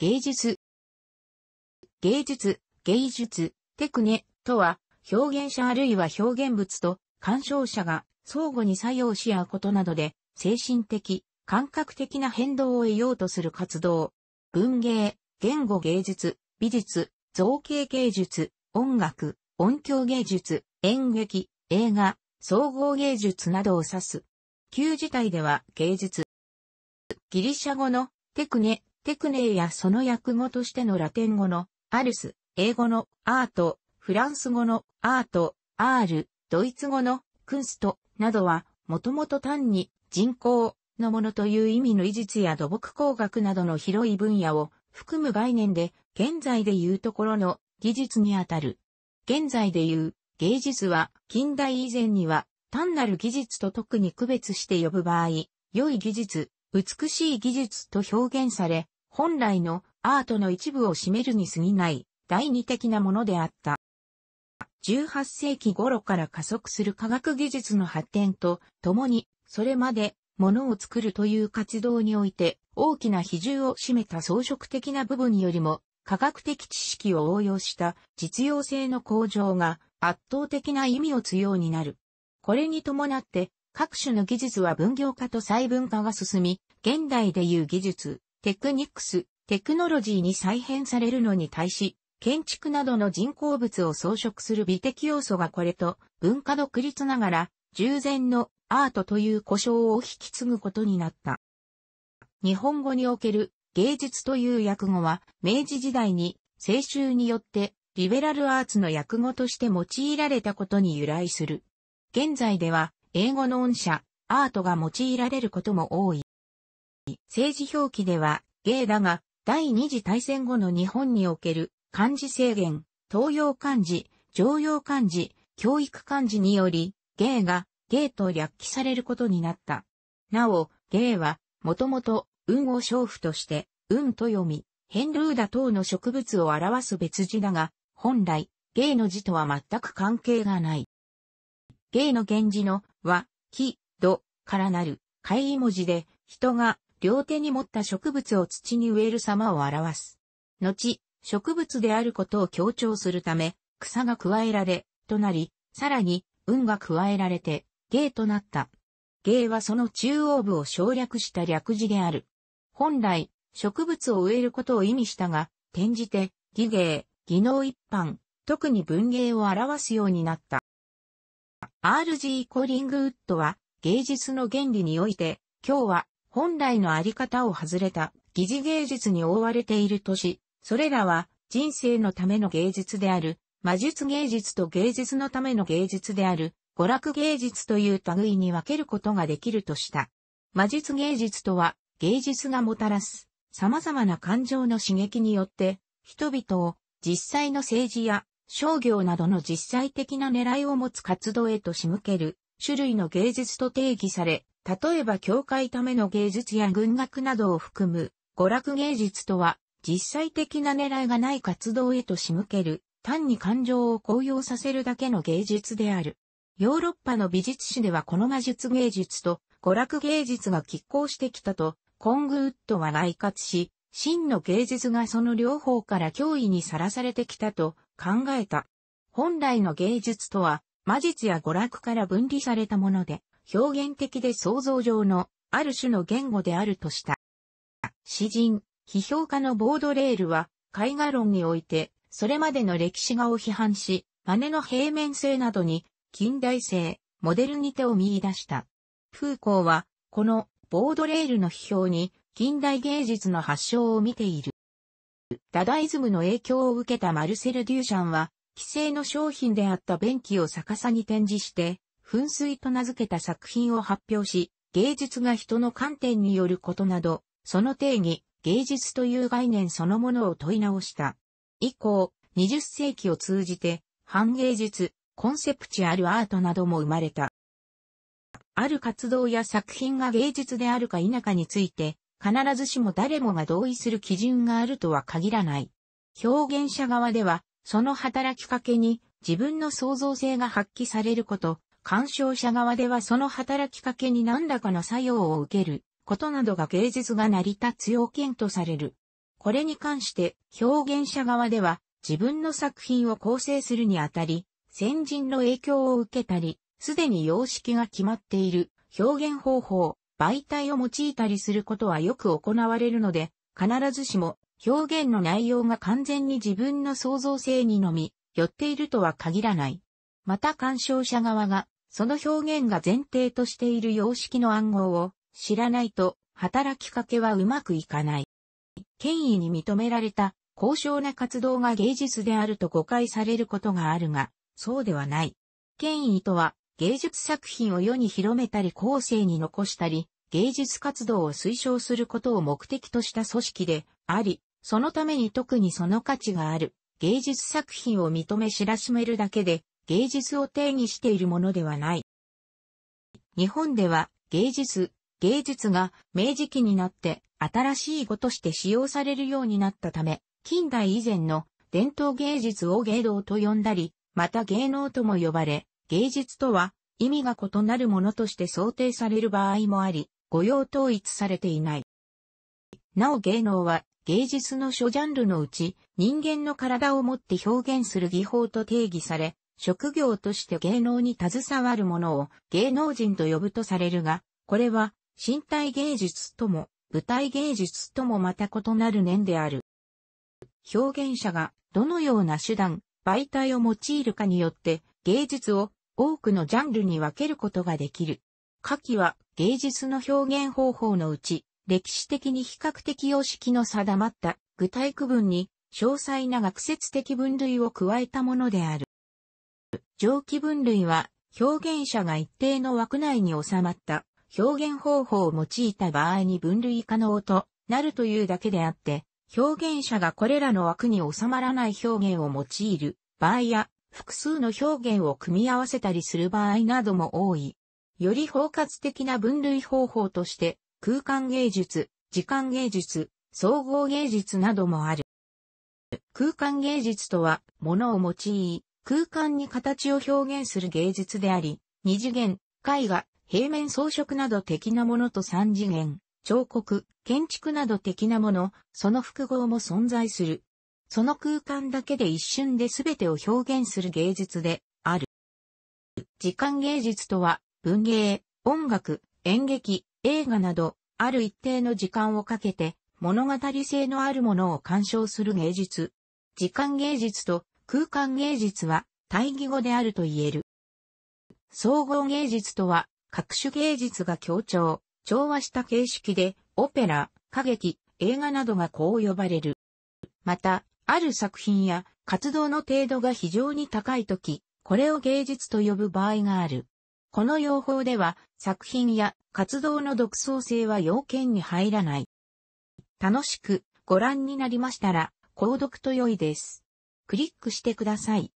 芸術。芸術、芸術、テクネとは、表現者あるいは表現物と鑑賞者が相互に作用し合うことなどで、精神的、感覚的な変動を得ようとする活動。文芸、言語芸術、美術、造形芸術、音楽、音響芸術、演劇、映画、総合芸術などを指す。旧事態では芸術。ギリシャ語のテクネテクネイやその訳語としてのラテン語のアルス、英語のアート、フランス語のアート、アール、ドイツ語のクンストなどは、もともと単に人口のものという意味の技術や土木工学などの広い分野を含む概念で、現在でいうところの技術にあたる。現在でいう芸術は近代以前には単なる技術と特に区別して呼ぶ場合、良い技術、美しい技術と表現され、本来のアートの一部を占めるに過ぎない第二的なものであった。18世紀頃から加速する科学技術の発展とともに、それまで物を作るという活動において大きな比重を占めた装飾的な部分よりも科学的知識を応用した実用性の向上が圧倒的な意味を強うになる。これに伴って各種の技術は分業化と細分化が進み、現代でいう技術、テクニクス、テクノロジーに再編されるのに対し、建築などの人工物を装飾する美的要素がこれと文化独立ながら、従前のアートという故障を引き継ぐことになった。日本語における芸術という訳語は、明治時代に青春によってリベラルアーツの訳語として用いられたことに由来する。現在では英語の音社、アートが用いられることも多い。政治表記では、ゲイだが、第二次大戦後の日本における漢字制限、東洋漢字、常用漢字、教育漢字により、ゲイがゲイと略記されることになった。なお、ゲイは、もともと、運を娼婦として、運と読み、ヘンルーダ等の植物を表す別字だが、本来、ゲイの字とは全く関係がない。芸の源氏の和、木、土からなる、貝文字で、人が両手に持った植物を土に植える様を表す。後、植物であることを強調するため、草が加えられ、となり、さらに、運が加えられて、芸となった。芸はその中央部を省略した略字である。本来、植物を植えることを意味したが、転じて、技芸、技能一般、特に文芸を表すようになった。RG コーリングウッドは芸術の原理において、今日は本来のあり方を外れた疑似芸術に覆われているとし、それらは人生のための芸術である、魔術芸術と芸術のための芸術である、娯楽芸術という類に分けることができるとした。魔術芸術とは、芸術がもたらす様々な感情の刺激によって、人々を実際の政治や商業などの実際的な狙いを持つ活動へと仕向ける種類の芸術と定義され、例えば教会ための芸術や軍学などを含む娯楽芸術とは実際的な狙いがない活動へと仕向ける単に感情を高揚させるだけの芸術である。ヨーロッパの美術史ではこの魔術芸術と娯楽芸術が拮抗してきたとコングウッドは来活し、真の芸術がその両方から脅威にさらされてきたと考えた。本来の芸術とは、魔術や娯楽から分離されたもので、表現的で想像上の、ある種の言語であるとした。詩人、批評家のボードレールは、絵画論において、それまでの歴史画を批判し、真似の平面性などに、近代性、モデルに手を見出した。風光は、このボードレールの批評に近代芸術の発祥を見ている。ダダイズムの影響を受けたマルセル・デューシャンは、既成の商品であった便器を逆さに展示して、噴水と名付けた作品を発表し、芸術が人の観点によることなど、その定義、芸術という概念そのものを問い直した。以降、20世紀を通じて、反芸術、コンセプチュアルアートなども生まれた。ある活動や作品が芸術であるか否かについて、必ずしも誰もが同意する基準があるとは限らない。表現者側では、その働きかけに自分の創造性が発揮されること、鑑賞者側ではその働きかけに何らかの作用を受けることなどが芸術が成り立つ要件とされる。これに関して表現者側では自分の作品を構成するにあたり、先人の影響を受けたり、すでに様式が決まっている表現方法、媒体を用いたりすることはよく行われるので、必ずしも表現の内容が完全に自分の創造性にのみ寄っているとは限らない。また鑑賞者側がその表現が前提としている様式の暗号を知らないと働きかけはうまくいかない。権威に認められた高尚な活動が芸術であると誤解されることがあるが、そうではない。権威とは芸術作品を世に広めたり後世に残したり、芸術活動を推奨することを目的とした組織であり、そのために特にその価値がある芸術作品を認め知らしめるだけで芸術を定義しているものではない。日本では芸術、芸術が明治期になって新しい語として使用されるようになったため、近代以前の伝統芸術を芸道と呼んだり、また芸能とも呼ばれ、芸術とは意味が異なるものとして想定される場合もあり、御用統一されていない。なお芸能は芸術の諸ジャンルのうち人間の体をもって表現する技法と定義され、職業として芸能に携わる者を芸能人と呼ぶとされるが、これは身体芸術とも舞台芸術ともまた異なる面である。表現者がどのような手段、媒体を用いるかによって芸術を多くのジャンルに分けることができる。下記は芸術の表現方法のうち、歴史的に比較的様式の定まった具体区分に詳細な学説的分類を加えたものである。上記分類は表現者が一定の枠内に収まった表現方法を用いた場合に分類可能となるというだけであって、表現者がこれらの枠に収まらない表現を用いる場合や複数の表現を組み合わせたりする場合なども多い。より包括的な分類方法として、空間芸術、時間芸術、総合芸術などもある。空間芸術とは、物を用い、空間に形を表現する芸術であり、二次元、絵画、平面装飾など的なものと三次元、彫刻、建築など的なもの、その複合も存在する。その空間だけで一瞬で全てを表現する芸術である。時間芸術とは、文芸、音楽、演劇、映画など、ある一定の時間をかけて、物語性のあるものを鑑賞する芸術。時間芸術と空間芸術は、対義語であると言える。総合芸術とは、各種芸術が強調、調和した形式で、オペラ、歌劇、映画などがこう呼ばれる。また、ある作品や活動の程度が非常に高いとき、これを芸術と呼ぶ場合がある。この用法では作品や活動の独創性は要件に入らない。楽しくご覧になりましたら、購読と良いです。クリックしてください。